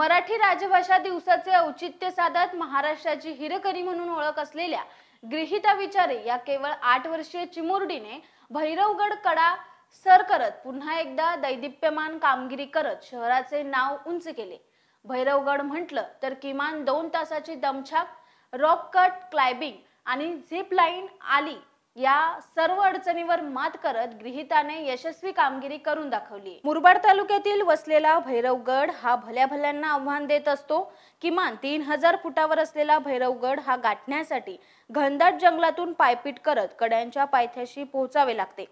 मराठी राजभाषा दिवसाचे औचित्य साधत महाराष्ट्राची हिरकरी म्हणून ओळख असलेल्या गृहिता विचारे या केवळ आठ वर्षीय चिमुरडीने भैरवगड कडा सर करत पुन्हा एकदा दैदिप्यमान कामगिरी करत शहराचे नाव उंच केले भैरवगड म्हटलं तर किमान दोन तासाची दमछाक रॉक कट क्लायबिंग आणि झिप लाईन आली या सर्व अडचणीवर मात करत गृहिताने यशस्वी कामगिरी करून दाखवली मुरबाड तालुक्यातील वसलेला भैरवगड हा भल्या भल्यांना आव्हान देत असतो किमान तीन हजार फुटावर असलेला भैरवगड हा गाठण्यासाठी घनदाट जंगलातून पायपीट करत कड्यांच्या पायथ्याशी पोहोचावे लागते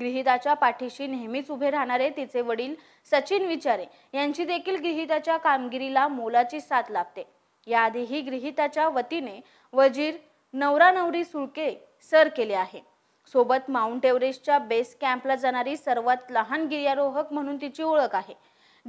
गृहिताच्या पाठीशी नेहमीच उभे राहणारे तिचे वडील सचिन विचारे यांची देखील गृहिताच्या कामगिरीला मोलाची साथ लाभते याआधीही गृहिताच्या वतीने वजीर नवरा नवरी सुळके सर केले आहे सोबत माउंट एव्हरेस्टच्या बेस कॅम्पला जाणारी सर्वात लहान गिर्यारोहक म्हणून तिची ओळख आहे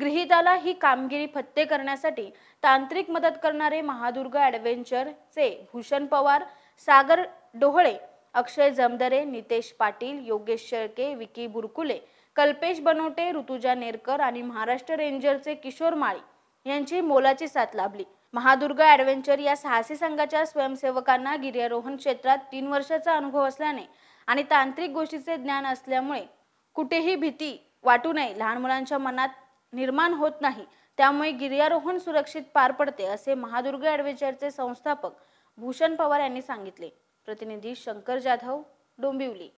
गृहिताला ही कामगिरी फत्ते करण्यासाठी तांत्रिक मदत करणारे महादुर्ग ॲडव्हेंचरचे भूषण पवार सागर डोहळे अक्षय जमदरे नितेश पाटील योगेश शेळके विकी बुरकुले कल्पेश बनोटे ऋतुजा नेरकर आणि महाराष्ट्र रेंजरचे किशोर माळी यांची मोलाची साथ लाभली महादुर्ग ॲडव्हेंचर या साहसी संघाच्या स्वयंसेवकांना गिर्यारोहण क्षेत्रात तीन वर्षाचा अनुभव असल्याने आणि तांत्रिक गोष्टीचे ज्ञान असल्यामुळे कुठेही भीती वाटू नये लहान मुलांच्या मनात निर्माण होत नाही त्यामुळे गिर्यारोहण सुरक्षित पार पडते असे महादुर्ग ॲडव्हेंचरचे संस्थापक भूषण पवार यांनी सांगितले प्रतिनिधी शंकर जाधव डोंबिवली